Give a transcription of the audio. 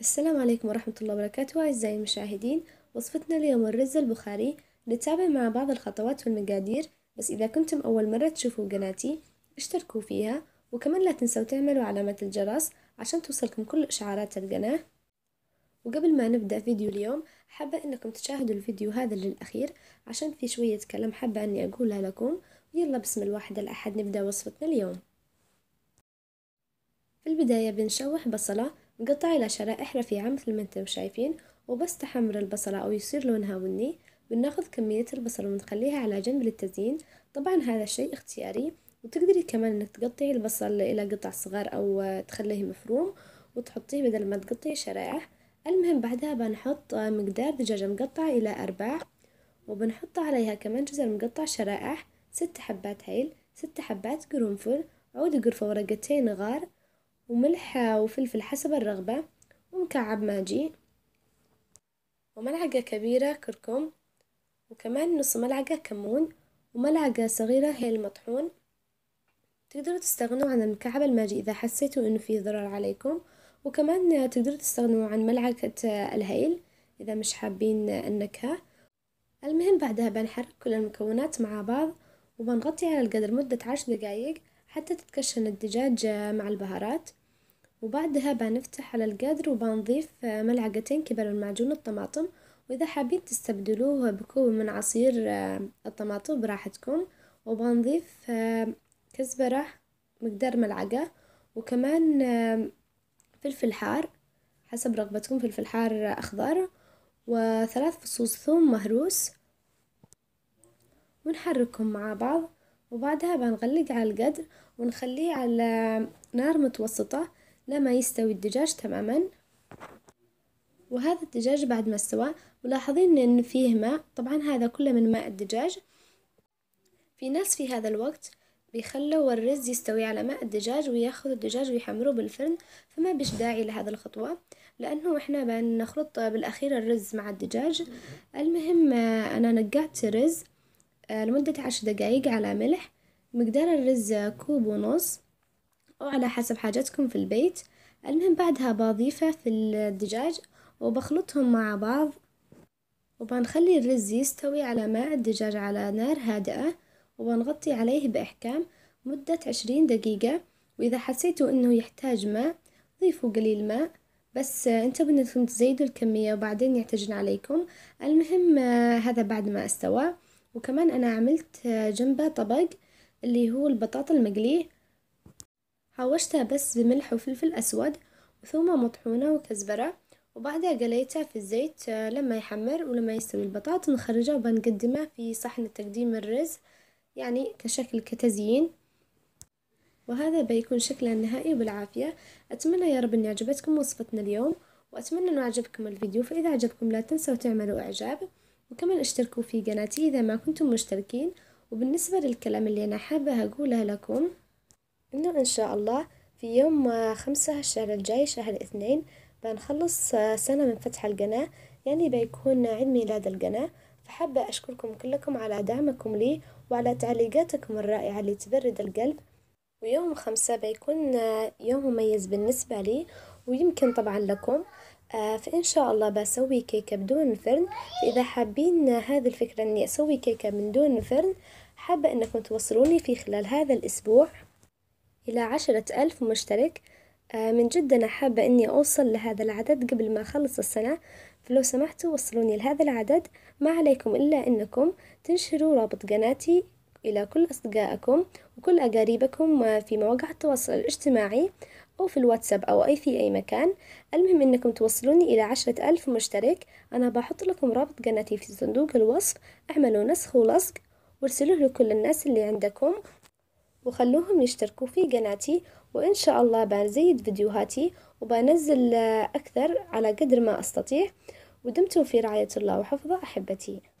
السلام عليكم ورحمة الله وبركاته أعزائي المشاهدين وصفتنا اليوم الرز البخاري نتابع مع بعض الخطوات والمقادير بس إذا كنتم أول مرة تشوفوا قناتي اشتركوا فيها وكمان لا تنسوا تعملوا علامة الجرس عشان توصلكم كل إشعارات القناة وقبل ما نبدأ فيديو اليوم حابة أنكم تشاهدوا الفيديو هذا للأخير عشان في شوية كلام حابة أني أقولها لكم ويلا بسم الواحد الأحد نبدأ وصفتنا اليوم في البداية بنشوح بصلة نقطع إلى شرائح رفيعة مثل ما انتم شايفين وبس تحمر البصلة أو يصير لونها بني بناخذ كمية البصل ونخليها على جنب للتزيين طبعا هذا الشيء اختياري وتقدري كمان انك تقطعي البصل إلى قطع صغار أو تخليه مفروم وتحطيه بدل ما تقطعي شرائح المهم بعدها بنحط مقدار دجاجة مقطعة إلى أرباع وبنحط عليها كمان جزر مقطع شرائح ست حبات هيل ست حبات قرنفل عود قرفة ورقتين غار وملح وفلفل حسب الرغبة ومكعب ماجي وملعقة كبيرة كركم وكمان نص ملعقة كمون وملعقة صغيرة هيل مطحون تقدروا تستغنوا عن المكعب الماجي إذا حسيتوا إنه فيه ضرر عليكم وكمان تقدروا تستغنوا عن ملعقة الهيل إذا مش حابين النكهة المهم بعدها بنحرك كل المكونات مع بعض وبنغطي على القدر مدة عشر دقايق حتى تتكشن الدجاج مع البهارات وبعدها بنفتح على القدر وبنضيف آه، ملعقتين من المعجون الطماطم وإذا حابين تستبدلوه بكوب من عصير آه، الطماطم براحتكم وبنضيف آه، كزبرة مقدار ملعقة وكمان فلفل حار حسب رغبتكم فلفل حار أخضر وثلاث فصوص ثوم مهروس ونحركهم مع بعض وبعدها بنغلق على القدر ونخليه على نار متوسطة لما يستوي الدجاج تماما وهذا الدجاج بعد ما استوى ملاحظين ان فيه ماء طبعا هذا كله من ماء الدجاج في ناس في هذا الوقت بيخلوا الرز يستوي على ماء الدجاج وياخذوا الدجاج ويحمروه بالفرن فما بيش داعي لهذا الخطوة لأنه إحنا بنخلط بالأخير الرز مع الدجاج المهم آه، أنا نقعت رز آه، لمدة عشر دقايق على ملح مقدار الرز كوب ونص أو على حسب حاجتكم في البيت المهم بعدها بضيفه في الدجاج وبخلطهم مع بعض وبنخلي الرز يستوي على ماء الدجاج على نار هادئة وبنغطي عليه بإحكام مدة عشرين دقيقة وإذا حسيتوا أنه يحتاج ماء ضيفوا قليل ماء بس انتبهوا انكم تزيدوا الكمية وبعدين يعتجن عليكم المهم آه، هذا بعد ما استوى وكمان انا عملت آه، جنبه طبق اللي هو البطاطا المقليه حوشتها بس بملح وفلفل أسود وثومة مطحونة وكزبرة وبعدها قليتها في الزيت آه، لما يحمر ولما يستوي البطاطا نخرجها وبنقدمها في صحن تقديم الرز يعني كشكل كتزيين وهذا بيكون شكلها النهائي وبالعافية أتمنى يا رب أن عجبتكم وصفتنا اليوم وأتمنى أنه عجبكم الفيديو فإذا عجبكم لا تنسوا تعملوا إعجاب وكمان اشتركوا في قناتي إذا ما كنتم مشتركين وبالنسبة للكلام اللي أنا حابة أقوله لكم إنه إن شاء الله في يوم خمسة الشهر الجاي شهر اثنين بنخلص آه، سنة من فتح القناة يعني بيكون عيد ميلاد القناة فحابة أشكركم كلكم على دعمكم لي وعلى تعليقاتكم الرائعة اللي تبرد القلب ويوم خمسة بيكون آه، يوم مميز بالنسبة لي ويمكن طبعا لكم آه، فإن شاء الله بسوي كيكة بدون فرن فإذا حابين هذه الفكرة أني أسوي كيكة من دون فرن حابة أنكم توصلوني في خلال هذا الأسبوع إلى عشرة ألف مشترك آه، من جد أنا حابة إني أوصل لهذا العدد قبل ما أخلص السنة فلو سمحتوا وصلوني لهذا العدد ما عليكم إلا إنكم تنشروا رابط قناتي إلى كل أصدقائكم وكل أقاربكم آه، في مواقع التواصل الاجتماعي أو في الواتساب أو أي في أي مكان المهم أنكم توصلوني إلى عشرة ألف مشترك أنا بحط لكم رابط قناتي في صندوق الوصف اعملوا نسخ ولصق وارسلوه لكل الناس اللي عندكم وخلوهم يشتركوا في قناتي وإن شاء الله بزيد فيديوهاتي وبنزل أكثر على قدر ما أستطيع ودمتم في رعاية الله وحفظه أحبتي